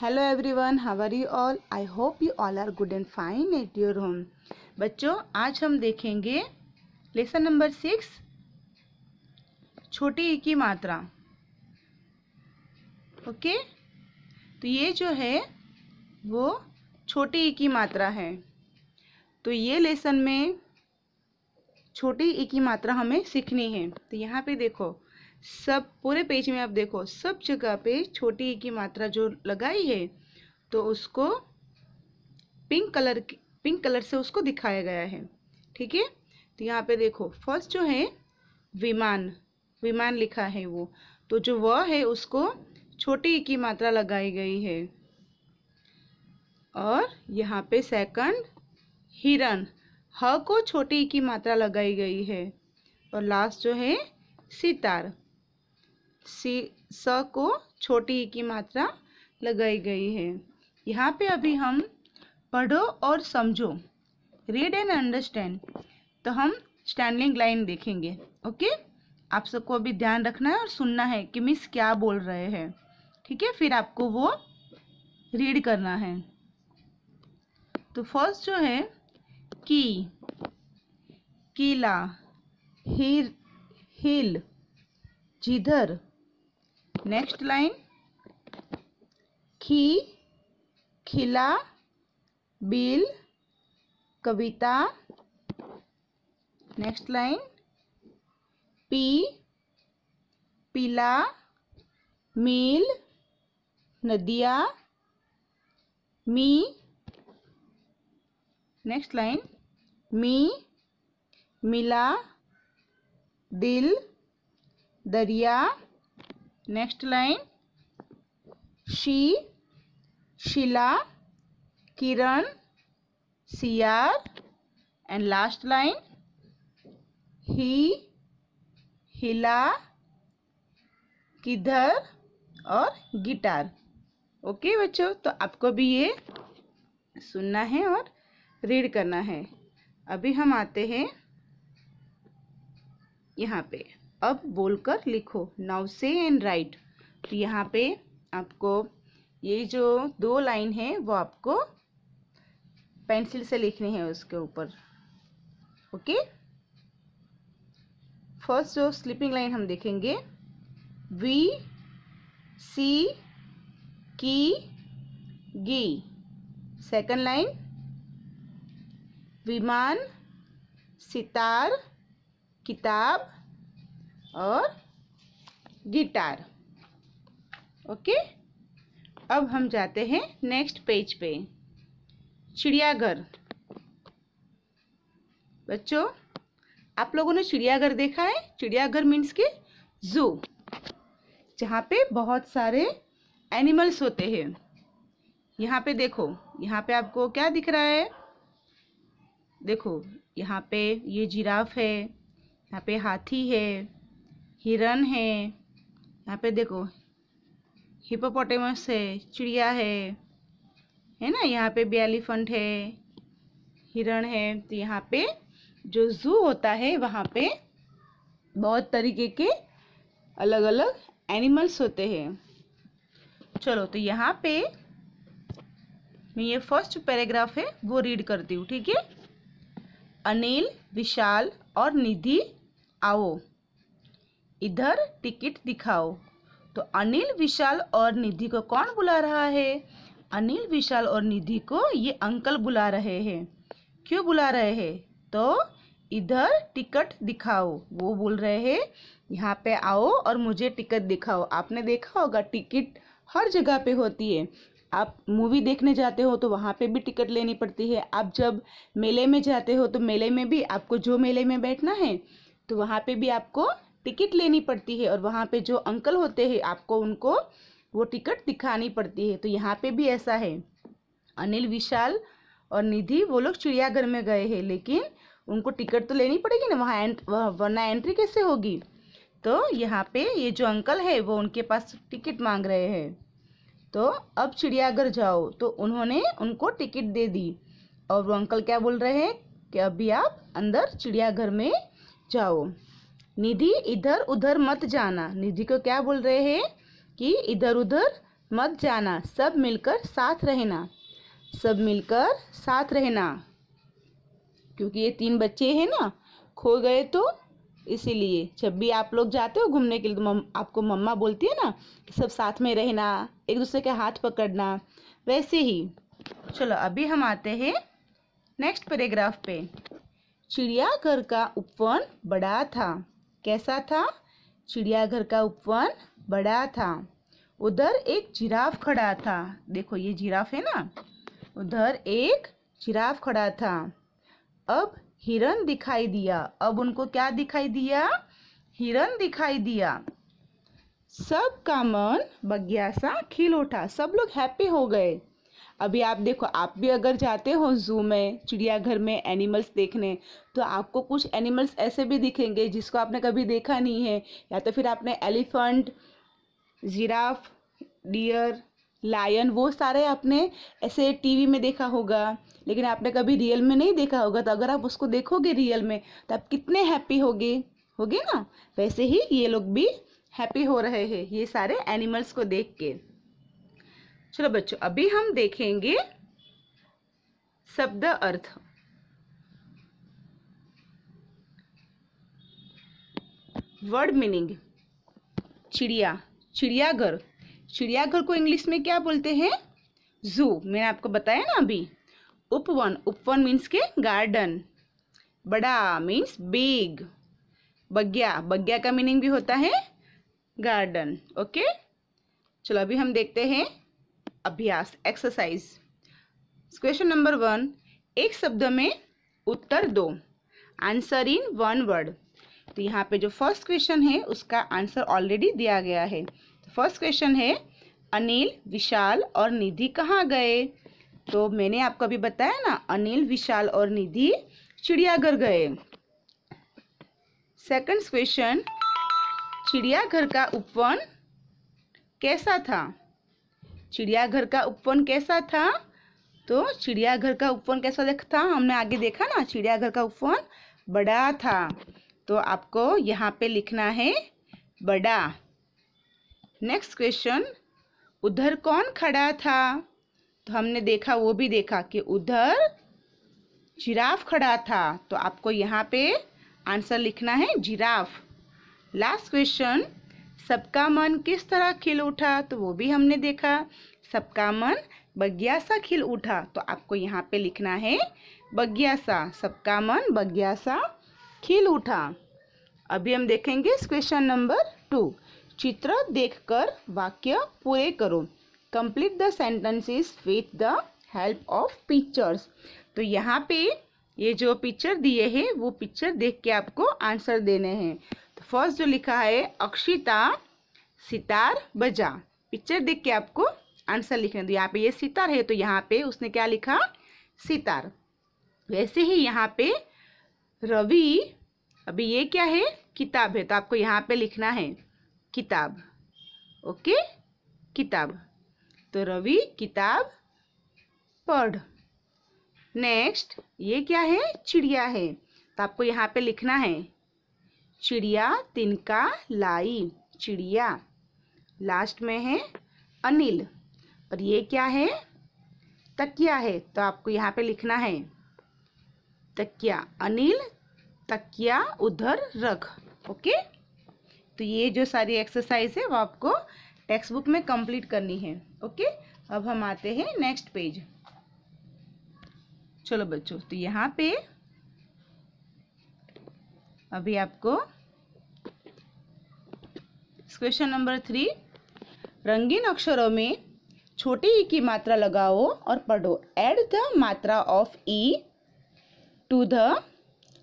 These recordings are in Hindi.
Hello everyone how are you all I hope you all are good and fine at your home बच्चों आज हम देखेंगे लेसन नंबर सिक्स छोटी ई की मात्रा ओके तो ये जो है वो छोटी ई की मात्रा है तो ये लेसन में छोटी ई की मात्रा हमें सीखनी है तो यहाँ पे देखो सब पूरे पेज में आप देखो सब जगह पे छोटी ई की मात्रा जो लगाई है तो उसको पिंक कलर पिंक कलर से उसको दिखाया गया है ठीक है तो यहाँ पे देखो फर्स्ट जो है विमान विमान लिखा है वो तो जो व है उसको छोटी ई की मात्रा लगाई गई है और यहाँ पे सेकंड हिरन ह को छोटी ई की मात्रा लगाई गई है और लास्ट जो है सितार सी स को छोटी ई e की मात्रा लगाई गई है यहाँ पे अभी हम पढ़ो और समझो रीड एंड अंडरस्टैंड तो हम स्टैंडिंग लाइन देखेंगे ओके आप सबको अभी ध्यान रखना है और सुनना है कि मिस क्या बोल रहे हैं ठीक है फिर आपको वो रीड करना है तो फर्स्ट जो है की किला हिल जिधर नेक्स्ट लाइन खी खिला बिल कविता नेक्स्ट लाइन पी पीला मील नदिया मी नेक्स्ट लाइन मी मिला दिल दरिया नेक्स्ट लाइन शी शिला किरण सियार एंड लास्ट लाइन ही हिला किधर और गिटार ओके बच्चों तो आपको भी ये सुनना है और रीड करना है अभी हम आते हैं यहाँ पे अब बोलकर लिखो नाउ से एंड राइट तो यहाँ पे आपको ये जो दो लाइन है वो आपको पेंसिल से लिखनी है उसके ऊपर ओके फर्स्ट जो स्लीपिंग लाइन हम देखेंगे वी सी की गी सेकंड लाइन विमान सितार किताब और गिटार ओके अब हम जाते हैं नेक्स्ट पेज पे चिड़ियाघर बच्चों आप लोगों ने चिड़ियाघर देखा है चिड़ियाघर मीन्स के जू जहाँ पे बहुत सारे एनिमल्स होते हैं यहाँ पे देखो यहाँ पे आपको क्या दिख रहा है देखो यहाँ पे ये जिराफ है यहाँ पे हाथी है हिरन है यहाँ पे देखो हिपोपोटेमस है चिड़िया है है ना यहाँ पे भी एलिफेंट है हिरण है तो यहाँ पे जो जू होता है वहाँ पे बहुत तरीके के अलग अलग एनिमल्स होते हैं चलो तो यहाँ पे मैं ये फर्स्ट पैराग्राफ है वो रीड करती हूँ ठीक है अनिल विशाल और निधि आओ इधर टिकट दिखाओ तो अनिल विशाल और निधि को कौन बुला रहा है अनिल विशाल और निधि को ये अंकल बुला रहे हैं क्यों बुला रहे हैं तो इधर टिकट दिखाओ वो बोल रहे हैं यहाँ पे आओ और मुझे टिकट दिखाओ आपने देखा होगा टिकट हर जगह पे होती है आप मूवी देखने जाते हो तो वहाँ पे भी टिकट लेनी पड़ती है आप जब मेले में जाते हो तो मेले में भी आपको जो मेले में बैठना है तो वहाँ पे भी आपको टिकट लेनी पड़ती है और वहाँ पे जो अंकल होते हैं आपको उनको वो टिकट दिखानी पड़ती है तो यहाँ पे भी ऐसा है अनिल विशाल और निधि वो लोग चिड़ियाघर में गए हैं लेकिन उनको टिकट तो लेनी पड़ेगी ना वहाँ एंट वरना एंट्री कैसे होगी तो यहाँ पे ये जो अंकल है वो उनके पास टिकट मांग रहे हैं तो अब चिड़ियाघर जाओ तो उन्होंने उनको टिकट दे दी और वो अंकल क्या बोल रहे हैं कि अभी आप अंदर चिड़ियाघर में जाओ निधि इधर उधर मत जाना निधि को क्या बोल रहे हैं कि इधर उधर मत जाना सब मिलकर साथ रहना सब मिलकर साथ रहना क्योंकि ये तीन बच्चे हैं ना खो गए तो इसीलिए जब भी आप लोग जाते हो घूमने के लिए तो मम, आपको मम्मा बोलती है ना कि सब साथ में रहना एक दूसरे के हाथ पकड़ना वैसे ही चलो अभी हम आते हैं नेक्स्ट पैराग्राफ पे चिड़ियाघर का उपवन बड़ा था कैसा था चिड़ियाघर का उपवन बड़ा था उधर एक जिराफ खड़ा था देखो ये जिराफ है ना उधर एक जिराफ खड़ा था अब हिरन दिखाई दिया अब उनको क्या दिखाई दिया हिरन दिखाई दिया सब का मन बग्यासा खिल उठा सब लोग हैप्पी हो गए अभी आप देखो आप भी अगर जाते हो जू में चिड़ियाघर में एनिमल्स देखने तो आपको कुछ एनिमल्स ऐसे भी दिखेंगे जिसको आपने कभी देखा नहीं है या तो फिर आपने एलिफेंट जिराफ डियर लायन वो सारे आपने ऐसे टीवी में देखा होगा लेकिन आपने कभी रियल में नहीं देखा होगा तो अगर आप उसको देखोगे रियल में तो आप कितने हैप्पी होगे होगे ना वैसे ही ये लोग भी हैप्पी हो रहे हैं ये सारे एनिमल्स को देख के चलो बच्चों अभी हम देखेंगे शब्द अर्थ वर्ड मीनिंग चिड़िया चिड़ियाघर चिड़ियाघर को इंग्लिश में क्या बोलते हैं जू मैंने आपको बताया ना अभी उपवन उपवन मीन्स के गार्डन बड़ा मीन्स बिग बग्या बग्या का मीनिंग भी होता है गार्डन ओके चलो अभी हम देखते हैं अभ्यास एक्सरसाइज क्वेश्चन नंबर वन एक शब्द में उत्तर दो आंसर इन वन वर्ड तो यहाँ पे जो फर्स्ट क्वेश्चन है उसका आंसर ऑलरेडी दिया गया है तो फर्स्ट क्वेश्चन है अनिल विशाल और निधि कहाँ गए तो मैंने आपको अभी बताया ना अनिल विशाल और निधि चिड़ियाघर गए सेकंड क्वेश्चन चिड़ियाघर का उपवन कैसा था चिड़ियाघर का उपवन कैसा था तो चिड़ियाघर का उपवन कैसा देखा था हमने आगे देखा ना चिड़ियाघर का उपवन बड़ा था तो आपको यहाँ पे लिखना है बड़ा नेक्स्ट क्वेश्चन उधर कौन खड़ा था तो हमने देखा वो भी देखा कि उधर जिराफ खड़ा था तो आपको यहाँ पे आंसर लिखना है जिराफ लास्ट क्वेश्चन सबका मन किस तरह खिल उठा तो वो भी हमने देखा सबका मन बग्यासा खिल उठा तो आपको यहाँ पे लिखना है बग्यासा सबका मन बग्यासा खिल उठा अभी हम देखेंगे क्वेश्चन नंबर टू चित्र देखकर वाक्य पूरे करो complete the sentences with the help of pictures तो यहाँ पे ये जो पिक्चर दिए हैं वो पिक्चर देख के आपको आंसर देने हैं फर्स्ट जो लिखा है अक्षिता सितार बजा पिक्चर देख के आपको आंसर लिखने दो यहाँ पे ये सितार है तो यहाँ पे उसने क्या लिखा सितार वैसे ही यहाँ पे रवि अभी ये क्या है किताब है तो आपको यहाँ पे लिखना है किताब ओके किताब तो रवि किताब पढ़ नेक्स्ट ये क्या है चिड़िया है तो आपको यहाँ पे लिखना है चिड़िया तिनका लाई चिड़िया लास्ट में है अनिल और ये क्या है तकिया है तो आपको यहाँ पे लिखना है तकिया अनिल तकिया उधर रख ओके तो ये जो सारी एक्सरसाइज है वो आपको टेक्स्ट बुक में कंप्लीट करनी है ओके अब हम आते हैं नेक्स्ट पेज चलो बच्चों तो यहाँ पे अभी आपको क्वेश्चन नंबर थ्री रंगीन अक्षरों में छोटी ई e की मात्रा लगाओ और पढ़ो एड द मात्रा ऑफ ई to the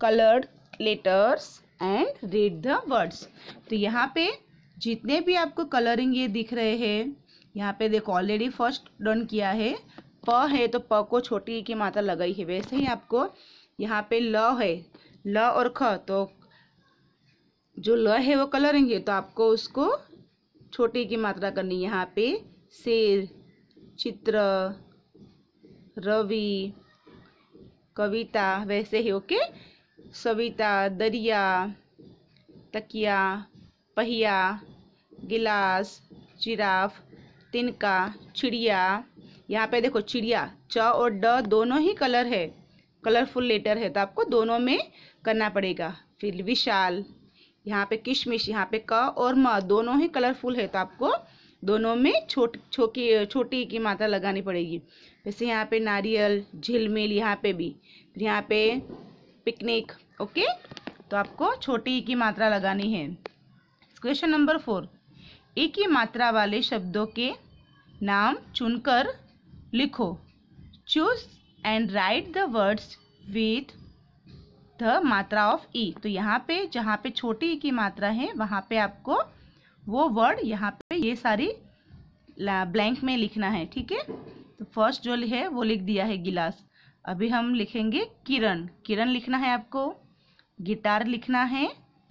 coloured letters and read the words तो यहाँ पे जितने भी आपको कलरिंग ये दिख रहे हैं यहाँ पे देखो ऑलरेडी फर्स्ट डन किया है प है तो प को छोटी ई e की मात्रा लगाई है वैसे ही आपको यहाँ पे ल है ल और ख तो जो ल है वो कलरिंग है तो आपको उसको छोटे की मात्रा करनी यहाँ पे शेर चित्र रवि कविता वैसे ही ओके सविता दरिया तकिया पहिया गिलास जिराफ तिनका चिड़िया यहाँ पे देखो चिड़िया च और ड दोनों ही कलर है कलरफुल लेटर है तो आपको दोनों में करना पड़ेगा फिर विशाल यहाँ पे किशमिश यहाँ पे क और म दोनों ही कलरफुल है तो आपको दोनों में छोट छोटी छोटी की मात्रा लगानी पड़ेगी जैसे यहाँ पे नारियल झिलमिल यहाँ पे भी फिर यहाँ पे पिकनिक ओके तो आपको छोटी की मात्रा लगानी है क्वेश्चन नंबर फोर एक ही मात्रा वाले शब्दों के नाम चुनकर लिखो choose and write the words with the मात्रा ऑफ ई e. तो यहाँ पे जहाँ पे छोटी ई e की मात्रा है वहाँ पे आपको वो वर्ड यहाँ पे ये सारी ब्लैंक में लिखना है ठीक है तो फर्स्ट जो है वो लिख दिया है गिलास अभी हम लिखेंगे किरण किरण लिखना है आपको गिटार लिखना है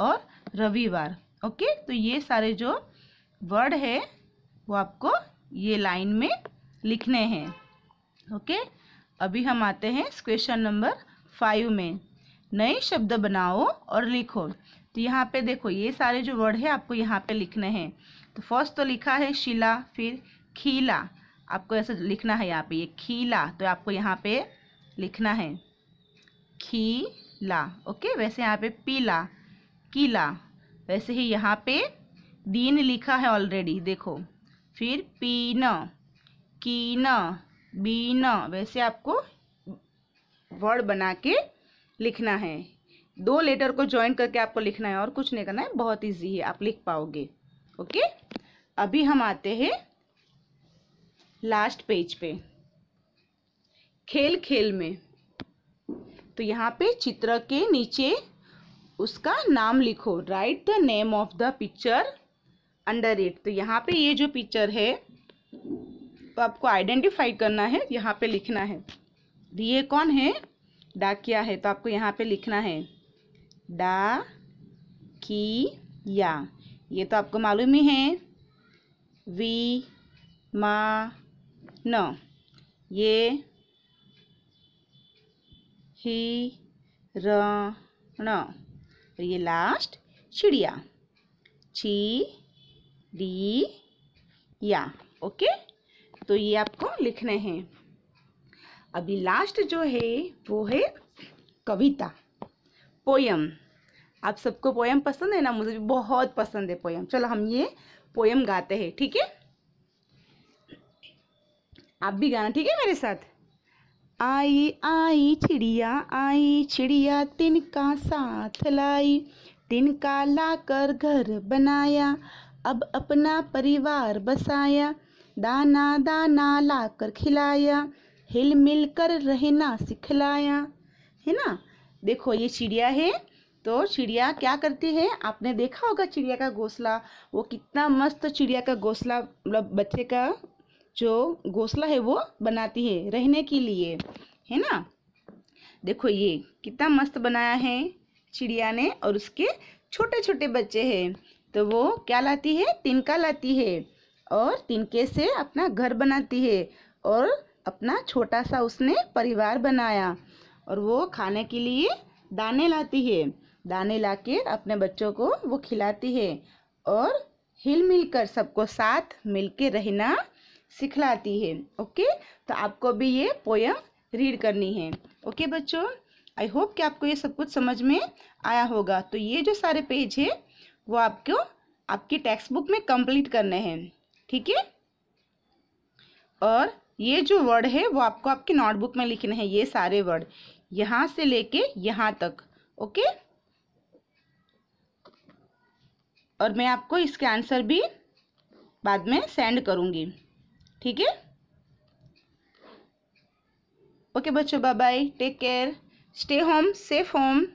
और रविवार ओके तो ये सारे जो वर्ड है वो आपको ये लाइन में लिखने हैं ओके अभी हम आते हैं क्वेश्चन नंबर फाइव में नए शब्द बनाओ और लिखो तो यहाँ पे देखो ये सारे जो वर्ड है आपको यहाँ पे लिखने हैं तो फर्स्ट तो लिखा है शिला फिर खीला आपको ऐसा लिखना है यहाँ पे ये खीला तो आपको यहाँ पे लिखना है खीला ओके वैसे यहाँ पे पीला कीला वैसे ही यहाँ पे दीन लिखा है ऑलरेडी देखो फिर पीन कीन बीन वैसे आपको वर्ड बना के लिखना है दो लेटर को ज्वाइन करके आपको लिखना है और कुछ नहीं करना है बहुत इजी है आप लिख पाओगे ओके अभी हम आते हैं लास्ट पेज पे खेल खेल में तो यहाँ पे चित्र के नीचे उसका नाम लिखो write the name of the picture under it तो यहाँ पे ये जो पिक्चर है तो आपको आइडेंटिफाई करना है यहाँ पे लिखना है तो ये कौन है डाकिया है तो आपको यहाँ पे लिखना है डा की या ये तो आपको मालूम ही है वी मा न ये ही र न और ये लास्ट चिड़िया ची डी या ओके तो ये आपको लिखने हैं अभी लास्ट जो है वो है कविता पोयम आप सबको पोयम पसंद है ना मुझे भी बहुत पसंद है पोयम चलो हम ये पोयम गाते हैं ठीक है आप भी गाना ठीक है मेरे साथ आई आई चिड़िया आई चिड़िया तिनका साथ लाई तिनका लाकर घर बनाया अब अपना परिवार बसाया दाना दाना ला कर खिलाया हिल मिल कर रहना सिखलाया है ना देखो ये चिड़िया है तो चिड़िया क्या करती है आपने देखा होगा चिड़िया का घोंसला वो कितना मस्त चिड़िया का घोंसला मतलब बच्चे का जो घोंसला है वो बनाती है रहने के लिए है ना देखो ये कितना मस्त बनाया है चिड़िया ने और उसके छोटे छोटे बच्चे हैं तो वो क्या लाती है तिनका लाती है और तिनके से अपना घर बनाती है और अपना छोटा सा उसने परिवार बनाया और वो खाने के लिए दाने लाती है दाने लाके अपने बच्चों को वो खिलाती है और हिल मिलकर सबको साथ मिलके रहना सिखलाती है ओके तो आपको भी ये पोयम रीड करनी है ओके बच्चों आई होप कि आपको ये सब कुछ समझ में आया होगा तो ये जो सारे पेज है वो आपको आपकी टेक्स्ट बुक में कंप्लीट करने हैं ठीक है और ये जो वर्ड है वो आपको आपकी नोटबुक में लिखने हैं ये सारे वर्ड यहां से लेके यहां तक ओके और मैं आपको इसके आंसर भी बाद में सेंड करूंगी ठीक है ओके बच्चों bye bye take care stay home safe home